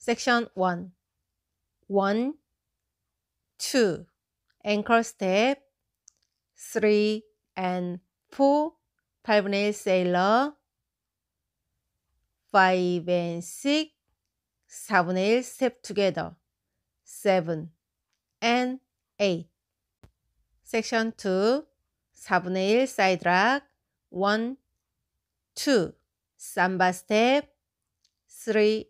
섹션 1 1 2 앵컬 스텝 3 and 4 8분의 1 세일러 5 and 6 4분의 1 스텝 together 7 and 8 섹션 2 4분의 1 사이드락 1 2 삼바 스텝 3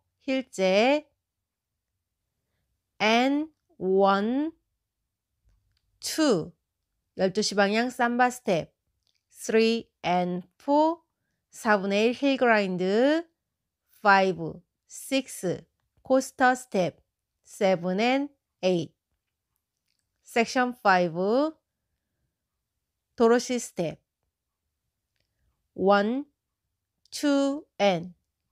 힐제 a n 1 2 12시 방향 삼바 스텝 3 4 4분의 1 힐 그라인드 5 6 코스터 스텝 7 and 8 섹션 5 도로시 스텝 1 2 and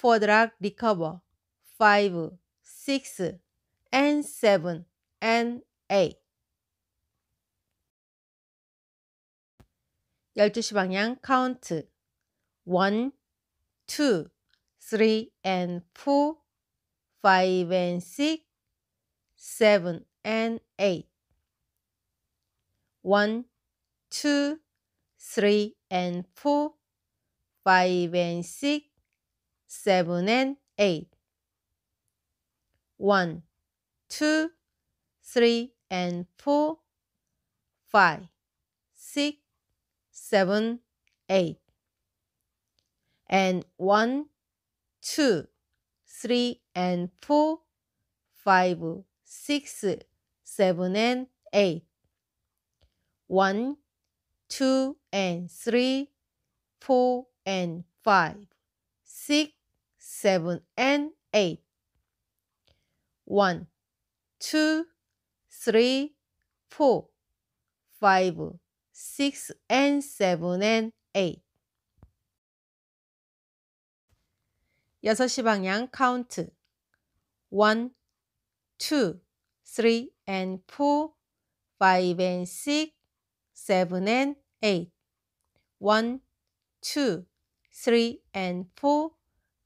for drug recover 5, 6, and 7 and 8. 12시 방향 카운트 1, 2, 3 and 4, 5 and 6, 7 and 8. 1, 2, 3 and 4, 5 and 6, seven and eight. One, two, three and four, five, six, seven, eight. And one, two, three and four, five, six, seven and eight. One, two and three, four and five, six, seven, and eight. One, two, three, four, five, six, and seven, and eight. 여시 방향 카운트. One, and f o and s i and e i g h and f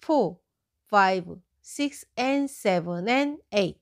4, 5, 6, and 7, and 8.